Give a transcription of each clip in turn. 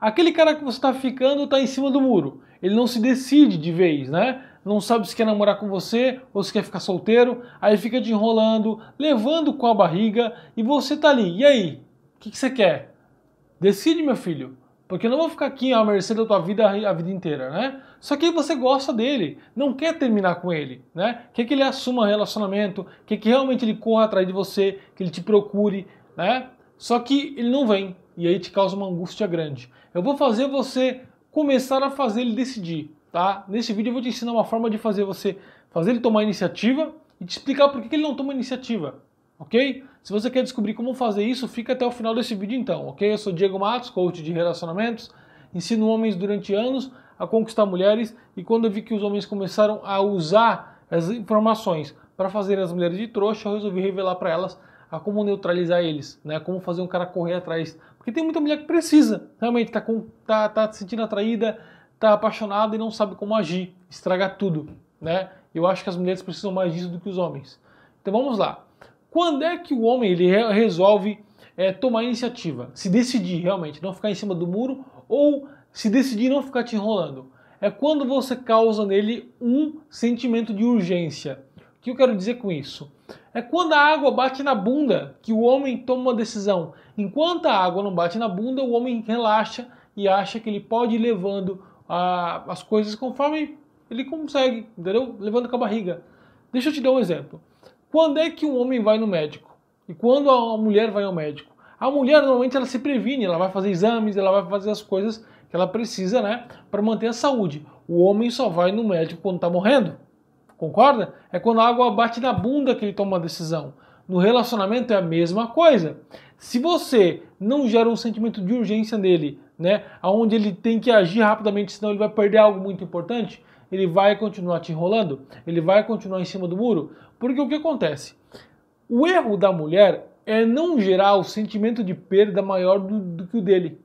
Aquele cara que você está ficando está em cima do muro. Ele não se decide de vez, né? Não sabe se quer namorar com você ou se quer ficar solteiro. Aí fica te enrolando, levando com a barriga e você tá ali. E aí? O que, que você quer? Decide, meu filho. Porque eu não vou ficar aqui à mercê da tua vida a vida inteira, né? Só que você gosta dele, não quer terminar com ele, né? Quer que ele assuma relacionamento, quer que realmente ele corra atrás de você, que ele te procure, né? Só que ele não vem e aí te causa uma angústia grande. Eu vou fazer você começar a fazer ele decidir, tá? Nesse vídeo eu vou te ensinar uma forma de fazer você fazer ele tomar iniciativa e te explicar por que ele não toma iniciativa, ok? Se você quer descobrir como fazer isso, fica até o final desse vídeo então, ok? Eu sou Diego Matos, coach de relacionamentos, ensino homens durante anos a conquistar mulheres e quando eu vi que os homens começaram a usar as informações para fazer as mulheres de trouxa, eu resolvi revelar para elas a como neutralizar eles, né? Como fazer um cara correr atrás. Porque tem muita mulher que precisa, realmente, tá, com, tá, tá se sentindo atraída, tá apaixonada e não sabe como agir, estragar tudo, né? Eu acho que as mulheres precisam mais disso do que os homens. Então vamos lá. Quando é que o homem ele resolve é, tomar iniciativa? Se decidir realmente, não ficar em cima do muro ou se decidir não ficar te enrolando? É quando você causa nele um sentimento de urgência. O que eu quero dizer com isso? É quando a água bate na bunda que o homem toma uma decisão. Enquanto a água não bate na bunda, o homem relaxa e acha que ele pode ir levando a, ah, as coisas conforme ele consegue, entendeu? Levando com a barriga. Deixa eu te dar um exemplo. Quando é que um homem vai no médico? E quando a mulher vai ao médico? A mulher normalmente ela se previne, ela vai fazer exames, ela vai fazer as coisas que ela precisa, né, para manter a saúde. O homem só vai no médico quando está morrendo. Concorda? É quando a água bate na bunda que ele toma a decisão. No relacionamento é a mesma coisa. Se você não gera um sentimento de urgência nele, né, aonde ele tem que agir rapidamente, senão ele vai perder algo muito importante, ele vai continuar te enrolando, ele vai continuar em cima do muro, porque o que acontece? O erro da mulher é não gerar o sentimento de perda maior do, do que o dele.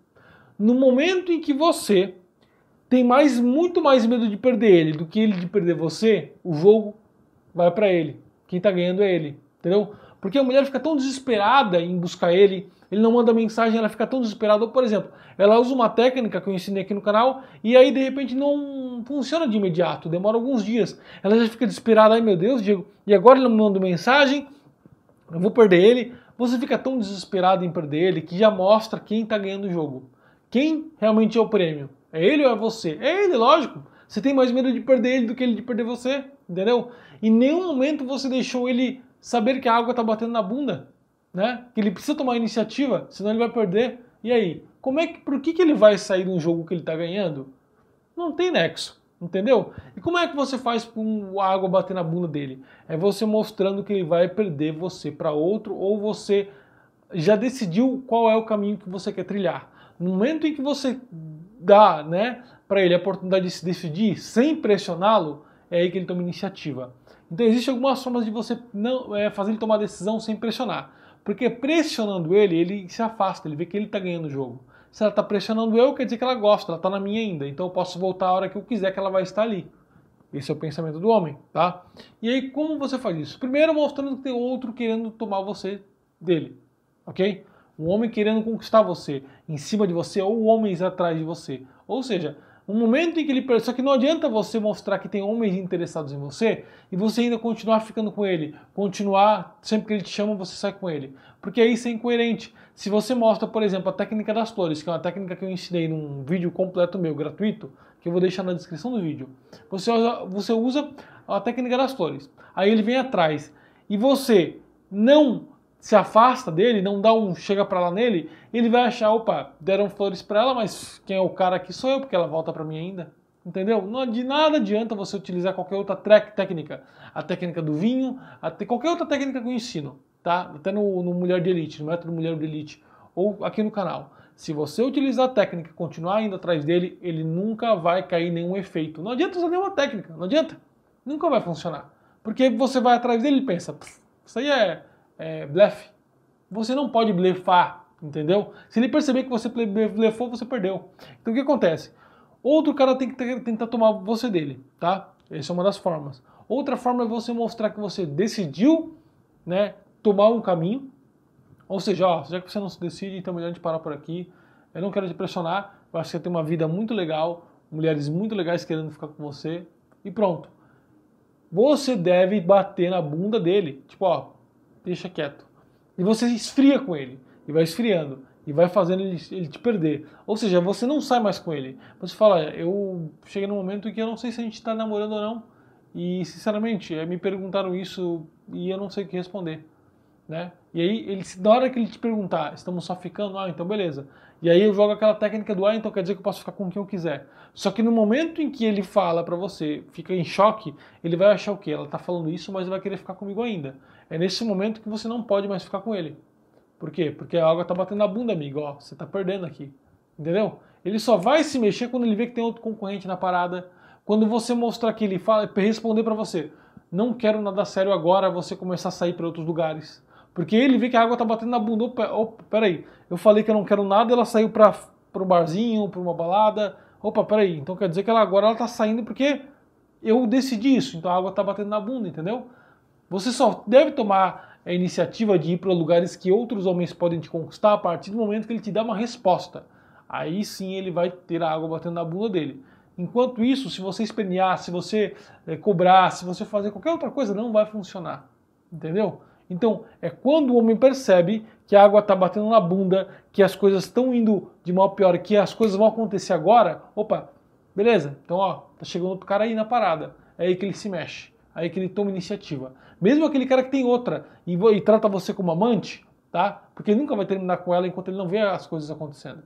No momento em que você tem mais, muito mais medo de perder ele do que ele de perder você, o jogo vai para ele. Quem tá ganhando é ele, entendeu? Porque a mulher fica tão desesperada em buscar ele, ele não manda mensagem, ela fica tão desesperada. Ou, por exemplo, ela usa uma técnica que eu ensinei aqui no canal e aí de repente não funciona de imediato, demora alguns dias. Ela já fica desesperada, ai meu Deus, Diego, e agora ele não me manda mensagem, eu vou perder ele. Você fica tão desesperado em perder ele que já mostra quem está ganhando o jogo. Quem realmente é o prêmio? É ele ou é você? É ele, lógico. Você tem mais medo de perder ele do que ele de perder você, entendeu? Em nenhum momento você deixou ele saber que a água está batendo na bunda, né? Que ele precisa tomar iniciativa, senão ele vai perder. E aí, como é que, por que, que ele vai sair de um jogo que ele está ganhando? Não tem nexo, entendeu? E como é que você faz com a água bater na bunda dele? É você mostrando que ele vai perder você para outro ou você já decidiu qual é o caminho que você quer trilhar. No momento em que você dá né, para ele a oportunidade de se decidir sem pressioná-lo, é aí que ele toma iniciativa. Então existem algumas formas de você não é, fazer ele tomar decisão sem pressionar. Porque pressionando ele, ele se afasta, ele vê que ele está ganhando o jogo. Se ela está pressionando eu, quer dizer que ela gosta, ela está na minha ainda. Então eu posso voltar a hora que eu quiser que ela vai estar ali. Esse é o pensamento do homem, tá? E aí como você faz isso? Primeiro mostrando que tem outro querendo tomar você dele, ok? um homem querendo conquistar você, em cima de você, ou homens atrás de você. Ou seja, um momento em que ele. Só que não adianta você mostrar que tem homens interessados em você e você ainda continuar ficando com ele. Continuar, sempre que ele te chama, você sai com ele. Porque aí isso é incoerente. Se você mostra, por exemplo, a técnica das flores, que é uma técnica que eu ensinei num vídeo completo meu, gratuito, que eu vou deixar na descrição do vídeo. Você usa, você usa a técnica das flores. Aí ele vem atrás. E você não se afasta dele, não dá um chega para lá nele, ele vai achar, opa, deram flores para ela, mas quem é o cara aqui sou eu, porque ela volta para mim ainda. Entendeu? Não, de nada adianta você utilizar qualquer outra técnica. A técnica do vinho, te, qualquer outra técnica que eu ensino, tá? Até no, no Mulher de Elite, no método Mulher de Elite, ou aqui no canal. Se você utilizar a técnica e continuar indo atrás dele, ele nunca vai cair nenhum efeito. Não adianta usar nenhuma técnica, não adianta. Nunca vai funcionar. Porque você vai atrás dele e pensa, isso aí é é, blefe. Você não pode blefar, entendeu? Se ele perceber que você blefou, você perdeu. Então o que acontece? Outro cara tem que tentar tomar você dele, tá? Essa é uma das formas. Outra forma é você mostrar que você decidiu, né, tomar um caminho. Ou seja, ó, já que você não se decide, então é melhor a gente parar por aqui. Eu não quero te pressionar, eu acho que você tem uma vida muito legal, mulheres muito legais querendo ficar com você e pronto. Você deve bater na bunda dele. Tipo, ó, deixa quieto. E você esfria com ele, e vai esfriando, e vai fazendo ele, ele te perder. Ou seja, você não sai mais com ele. Você fala, eu cheguei num momento em que eu não sei se a gente está namorando ou não. E, sinceramente, eh, me perguntaram isso e eu não sei o que responder. Né? E aí, ele, na hora que ele te perguntar, estamos só ficando, ah, então beleza. E aí eu jogo aquela técnica do ah, então quer dizer que eu posso ficar com quem eu quiser. Só que no momento em que ele fala para você, fica em choque, ele vai achar o quê? Ela tá falando isso, mas vai querer ficar comigo ainda. É nesse momento que você não pode mais ficar com ele. Por quê? Porque a água tá batendo na bunda, amigo, ó, você tá perdendo aqui. Entendeu? Ele só vai se mexer quando ele vê que tem outro concorrente na parada. Quando você mostrar que ele fala, responder para você, não quero nada sério agora, você começar a sair para outros lugares porque ele vê que a água tá batendo na bunda. Opa, opa peraí, eu falei que eu não quero nada, ela saiu para um barzinho, para uma balada. Opa, peraí, então quer dizer que ela agora ela tá saindo porque eu decidi isso. Então a água tá batendo na bunda, entendeu? Você só deve tomar a iniciativa de ir para lugares que outros homens podem te conquistar a partir do momento que ele te dá uma resposta. Aí sim ele vai ter a água batendo na bunda dele. Enquanto isso, se você espernear, se você eh, cobrar, se você fazer qualquer outra coisa, não vai funcionar. Entendeu? Então, é quando o homem percebe que a água está batendo na bunda, que as coisas estão indo de mal a pior, que as coisas vão acontecer agora, opa, beleza, então ó, tá chegando outro cara aí na parada. É aí que ele se mexe, é aí que ele toma iniciativa. Mesmo aquele cara que tem outra e, e trata você como amante, tá? Porque ele nunca vai terminar com ela enquanto ele não vê as coisas acontecendo.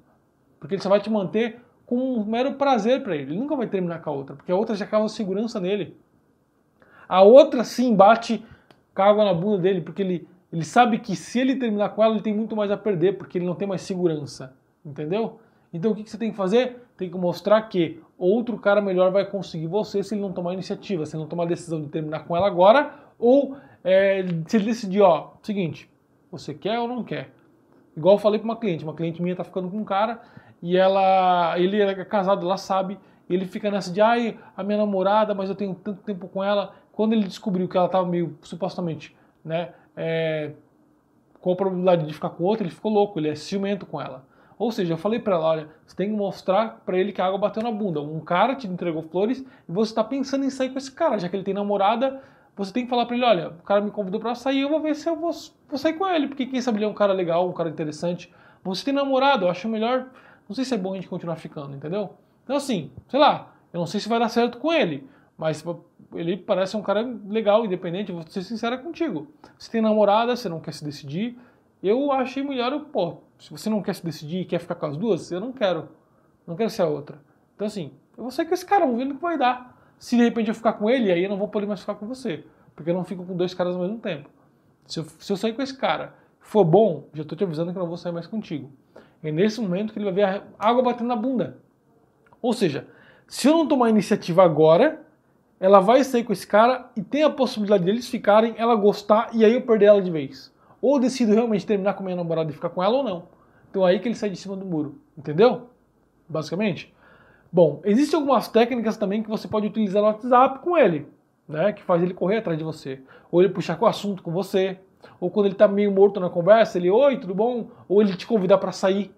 Porque ele só vai te manter com um mero prazer para ele. Ele nunca vai terminar com a outra, porque a outra já causa segurança nele. A outra sim bate cai na bunda dele, porque ele, ele sabe que se ele terminar com ela, ele tem muito mais a perder, porque ele não tem mais segurança, entendeu? Então o que, que você tem que fazer? Tem que mostrar que outro cara melhor vai conseguir você se ele não tomar iniciativa, se ele não tomar a decisão de terminar com ela agora, ou é, se ele decidir, ó, seguinte, você quer ou não quer? Igual eu falei pra uma cliente, uma cliente minha tá ficando com um cara e ela, ele é casado, ela sabe, ele fica nessa de, ai, a minha namorada, mas eu tenho tanto tempo com ela, quando ele descobriu que ela estava meio, supostamente, né, é, com a probabilidade de ficar com outra, ele ficou louco, ele é ciumento com ela. Ou seja, eu falei para ela, olha, você tem que mostrar para ele que a água bateu na bunda. Um cara te entregou flores e você está pensando em sair com esse cara, já que ele tem namorada, você tem que falar para ele, olha, o cara me convidou para sair, eu vou ver se eu vou, vou, sair com ele, porque quem sabe ele é um cara legal, um cara interessante. Você tem namorado, eu acho melhor, não sei se é bom a gente continuar ficando, entendeu? Então assim, sei lá, eu não sei se vai dar certo com ele, mas ele parece um cara legal, independente, vou ser sincera contigo. Você tem namorada, você não quer se decidir. Eu achei melhor, eu, pô, se você não quer se decidir e quer ficar com as duas, eu não quero. Não quero ser a outra. Então assim, eu vou sair com esse cara, vamos ver no que vai dar. Se de repente eu ficar com ele, aí eu não vou poder mais ficar com você. Porque eu não fico com dois caras ao mesmo tempo. Se eu, se eu sair com esse cara, for bom, já estou te avisando que eu não vou sair mais contigo. É nesse momento que ele vai ver a água batendo na bunda. Ou seja, se eu não tomar iniciativa agora, ela vai sair com esse cara e tem a possibilidade deles ficarem, ela gostar e aí eu perder ela de vez. Ou decido realmente terminar com minha namorada e ficar com ela ou não. Então é aí que ele sai de cima do muro, entendeu? Basicamente. Bom, existem algumas técnicas também que você pode utilizar no WhatsApp com ele, né? Que faz ele correr atrás de você. Ou ele puxar com o assunto com você. Ou quando ele tá meio morto na conversa, ele, oi, tudo bom? Ou ele te convidar para sair.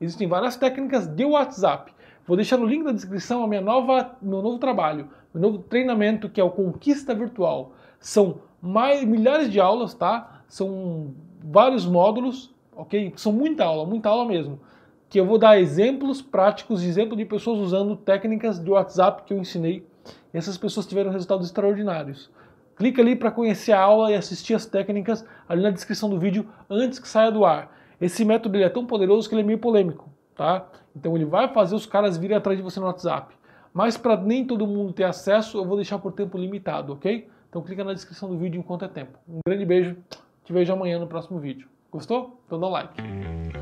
Existem várias técnicas de WhatsApp. Vou deixar no link da descrição a minha nova, meu novo trabalho, meu novo treinamento que é o Conquista Virtual. São mais, milhares de aulas, tá? São vários módulos, ok? São muita aula, muita aula mesmo. Que eu vou dar exemplos práticos, exemplo de pessoas usando técnicas de WhatsApp que eu ensinei. E essas pessoas tiveram resultados extraordinários. Clica ali para conhecer a aula e assistir as técnicas ali na descrição do vídeo antes que saia do ar. Esse método é tão poderoso que ele é meio polêmico tá? Então ele vai fazer os caras virem atrás de você no WhatsApp. Mas para nem todo mundo ter acesso, eu vou deixar por tempo limitado, ok? Então clica na descrição do vídeo enquanto é tempo. Um grande beijo, te vejo amanhã no próximo vídeo. Gostou? Então dá um like.